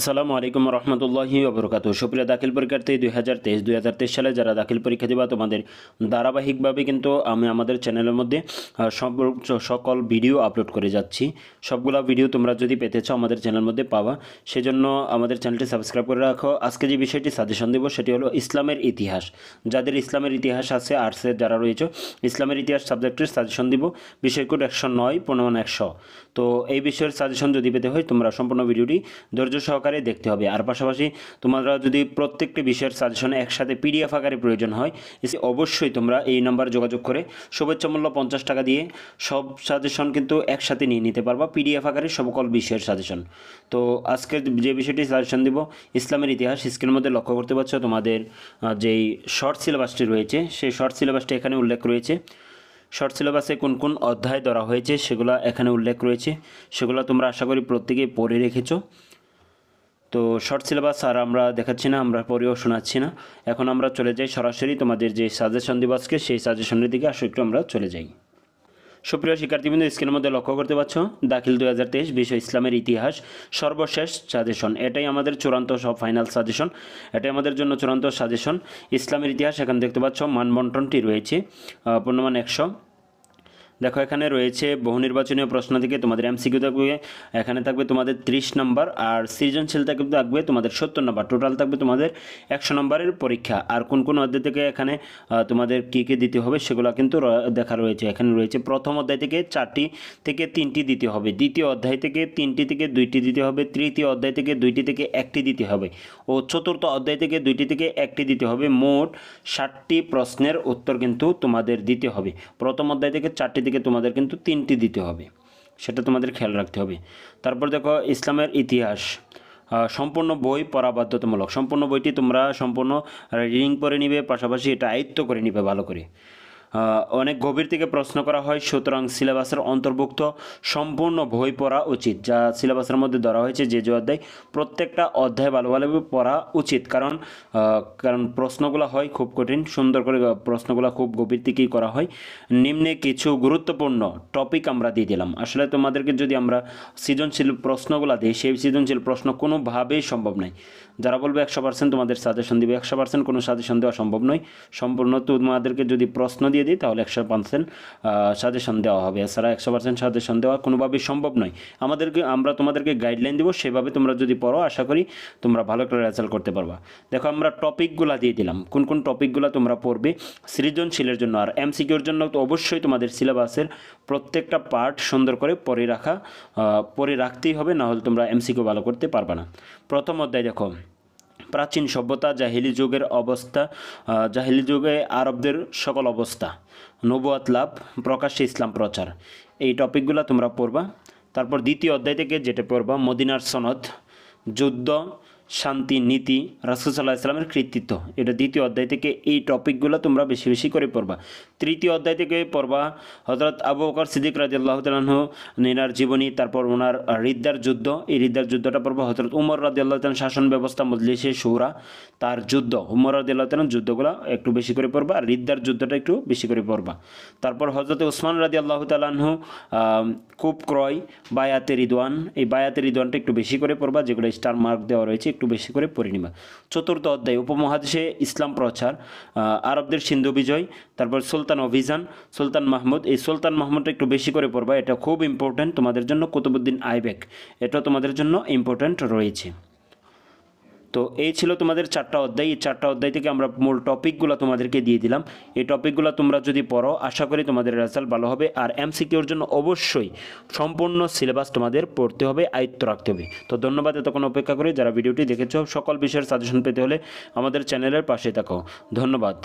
আসসালামু আলাইকুম রহমতুল্লাহি অবরকাত সুপ্রিয়া দাখিল পরীক্ষার্থী দুই হাজার তেইশ দুই হাজার তেইশ সালে যারা দাখিল পরীক্ষা দেবা তোমাদের ধারাবাহিকভাবে কিন্তু আমি আমাদের চ্যানেলের মধ্যে সকল ভিডিও আপলোড করে যাচ্ছি সবগুলা ভিডিও তোমরা যদি পেতে চাও আমাদের চ্যানেলের মধ্যে পাওয়া সেজন্য আমাদের চ্যানেলটি সাবস্ক্রাইব করে রাখো আজকে যে বিষয়টি সাজেশন দেবো সেটি হলো ইসলামের ইতিহাস যাদের ইসলামের ইতিহাস আছে আর্টসের যারা রয়েছে ইসলামের ইতিহাস সাবজেক্টের সাজেশন দিব বিষয় কোড একশো নয় পনেরো একশো তো এই বিষয়ের সাজেশন যদি পেতে হয় তোমরা সম্পূর্ণ ভিডিওটি ধৈর্য সহকার আকারে দেখতে হবে আর পাশাপাশি তোমরা যদি প্রত্যেকটি বিষয়ের সাজেশন একসাথে পিডিএফ আকারে প্রয়োজন হয় অবশ্যই তোমরা এই নম্বরে যোগাযোগ করে শুভেচ্ছা মূল্য পঞ্চাশ টাকা দিয়ে সব সাজেশন কিন্তু একসাথে নিয়ে নিতে পারবা পিডিএফ আকারে সকল বিষয়ের সাজেশন তো আজকের যে বিষয়টি সাজেশন দিব ইসলামের ইতিহাস স্ক্রিনের মধ্যে লক্ষ্য করতে পারছো তোমাদের যেই শর্ট সিলেবাসটি রয়েছে সেই শর্ট সিলেবাসটি এখানে উল্লেখ রয়েছে শর্ট সিলেবাসে কোন কোন অধ্যায় ধরা হয়েছে সেগুলো এখানে উল্লেখ রয়েছে সেগুলো তোমরা আশা করি প্রত্যেকেই পড়ে রেখেছো তো শর্ট সিলেবাস আর আমরা দেখাচ্ছি না আমরা পরেও শোনাচ্ছি না এখন আমরা চলে যাই সরাসরি তোমাদের যে সাজেশন দিবসকে সেই সাজেশনের দিকে আসো একটু আমরা চলে যাই সুপ্রিয় শিক্ষার্থীবৃন্দ স্ক্রিনের মধ্যে লক্ষ্য করতে পারছ দাখিল দু হাজার তেইশ বিশ্ব ইসলামের ইতিহাস সর্বশেষ সাজেশন এটাই আমাদের চূড়ান্ত সব ফাইনাল সাজেশন এটাই আমাদের জন্য চূড়ান্ত সাজেশন ইসলামের ইতিহাস এখানে দেখতে পাচ্ছ মানবন্টনটি রয়েছে পূর্ণমান একশো দেখো এখানে রয়েছে বহু নির্বাচনীয় প্রশ্ন থেকে তোমাদের এমসিকিউ থাকবে এখানে থাকবে তোমাদের ত্রিশ নম্বর আর সৃজনশীলতা কিন্তু থাকবে তোমাদের সত্তর নম্বর টোটাল থাকবে তোমাদের একশো নম্বরের পরীক্ষা আর কোন কোন অধ্যায় থেকে এখানে তোমাদের কী কী দিতে হবে সেগুলো কিন্তু দেখা রয়েছে এখানে রয়েছে প্রথম অধ্যায় থেকে চারটি থেকে তিনটি দিতে হবে দ্বিতীয় অধ্যায় থেকে তিনটি থেকে দুইটি দিতে হবে তৃতীয় অধ্যায় থেকে দুইটি থেকে একটি দিতে হবে ও চতুর্থ অধ্যায় থেকে দুইটি থেকে একটি দিতে হবে মোট ষাটটি প্রশ্নের উত্তর কিন্তু তোমাদের দিতে হবে প্রথম অধ্যায় থেকে চারটি থেকে তোমাদের কিন্তু তিনটি দিতে হবে সেটা তোমাদের খেয়াল রাখতে হবে তারপর দেখো ইসলামের ইতিহাস সম্পূর্ণ বই পড়া বাধ্যতামূলক সম্পূর্ণ বইটি তোমরা সম্পূর্ণ রিডিং করে নিবে পাশাপাশি এটা আয়ত্ত করে নিবে ভালো করে অনেক গভীর থেকে প্রশ্ন করা হয় সুতরাং সিলেবাসের অন্তর্ভুক্ত সম্পূর্ণ বই পড়া উচিত যা সিলেবাসের মধ্যে ধরা হয়েছে যে যে অধ্যায় প্রত্যেকটা অধ্যায় ভালোভাবে পড়া উচিত কারণ কারণ প্রশ্নগুলো হয় খুব কঠিন সুন্দর করে প্রশ্নগুলো খুব গভীর থেকেই করা হয় নিম্নে কিছু গুরুত্বপূর্ণ টপিক আমরা দিয়ে দিলাম আসলে তোমাদেরকে যদি আমরা সৃজনশীল প্রশ্নগুলো দিই সেই সৃজনশীল প্রশ্ন কোনোভাবেই সম্ভব নয় যারা বলবে একশো পার্সেন্ট তোমাদের সাজেশন দিবে একশো পার্সেন্ট কোনো সাজেশন দেওয়া সম্ভব নয় সম্পূর্ণ তোমাদেরকে যদি প্রশ্ন দিয়ে দিয়ে দিই তাহলে একশো পার্সেন্ট সাজেশন দেওয়া হবে এছাড়া একশো পার্সেন্ট সাজেশন দেওয়া কোনোভাবেই সম্ভব নয় আমাদেরকে আমরা তোমাদেরকে গাইডলাইন দেবো সেভাবে তোমরা যদি পড়ো আশা করি তোমরা ভালো করে রেজাল্ট করতে পারবা দেখো আমরা টপিকগুলো দিয়ে দিলাম কোন কোন টপিকগুলো তোমরা পড়বে সৃজনশীলের জন্য আর এমসিকিউর জন্য তো অবশ্যই তোমাদের সিলেবাসের প্রত্যেকটা পার্ট সুন্দর করে পরে রাখা পরে রাখতেই হবে না হলে তোমরা এমসিকিউ ভালো করতে পারবা না প্রথম অধ্যায় দেখো প্রাচীন সভ্যতা জাহিলি যুগের অবস্থা জাহিলি যুগে আরবদের সকল অবস্থা নবুয়াত লাভ প্রকাশ্যে ইসলাম প্রচার এই টপিকগুলো তোমরা পড়বা তারপর দ্বিতীয় অধ্যায় থেকে যেটা পড়বা মদিনার সনদ যুদ্ধ শান্তি নীতি রাসুসাল্লাহ ইসলামের কৃতিত্ব এটা দ্বিতীয় অধ্যায় থেকে এই টপিকগুলো তোমরা বেশি বেশি করে পড়বা তৃতীয় অধ্যায় থেকে পড়বা হজরত আবু বকর সিদ্দিক রাজিল্লাহ তালাহ নিনার জীবনী তারপর ওনার হৃদ্যার যুদ্ধ এই হৃদ্যার যুদ্ধটা পড়বা হজরত উমর রাজিল্লাহ তালান শাসন ব্যবস্থা মজলিসে সৌরা তার যুদ্ধ উমর রাজিল্লাহ তালান যুদ্ধগুলো একটু বেশি করে পড়বা আর হৃদ্যার যুদ্ধটা একটু বেশি করে পড়বা তারপর হজরত ওসমান রাজি আল্লাহ তালাহ কূপ ক্রয় বায়াতে রিদওয়ান এই বায়াতে রিদওয়ানটা একটু বেশি করে পড়বা যেগুলো স্টার মার্ক দেওয়া রয়েছে একটু বেশি করে পড়ে নিবা চতুর্থ অধ্যায় উপমহাদেশে ইসলাম প্রচার আরবদের সিন্ধু বিজয় তারপর সুলতান অভিযান সুলতান মাহমুদ এই সুলতান মাহমুদটা একটু বেশি করে পড়বা এটা খুব ইম্পর্ট্যান্ট তোমাদের জন্য কুতুবুদ্দিন আইবেক এটা তোমাদের জন্য ইম্পর্ট্যান্ট রয়েছে তো এই ছিল তোমাদের চারটা অধ্যায় এই চারটা অধ্যায় থেকে আমরা মূল টপিকগুলো তোমাদেরকে দিয়ে দিলাম এই টপিকগুলো তোমরা যদি পড়ো আশা করি তোমাদের রেজাল্ট ভালো হবে আর এমসিকিউর জন্য অবশ্যই সম্পূর্ণ সিলেবাস তোমাদের পড়তে হবে আয়ত্ত রাখতে হবে তো ধন্যবাদ এতক্ষণ অপেক্ষা করে যারা ভিডিওটি দেখেছ সকল বিষয়ের সাজেশন পেতে হলে আমাদের চ্যানেলের পাশে থাকো ধন্যবাদ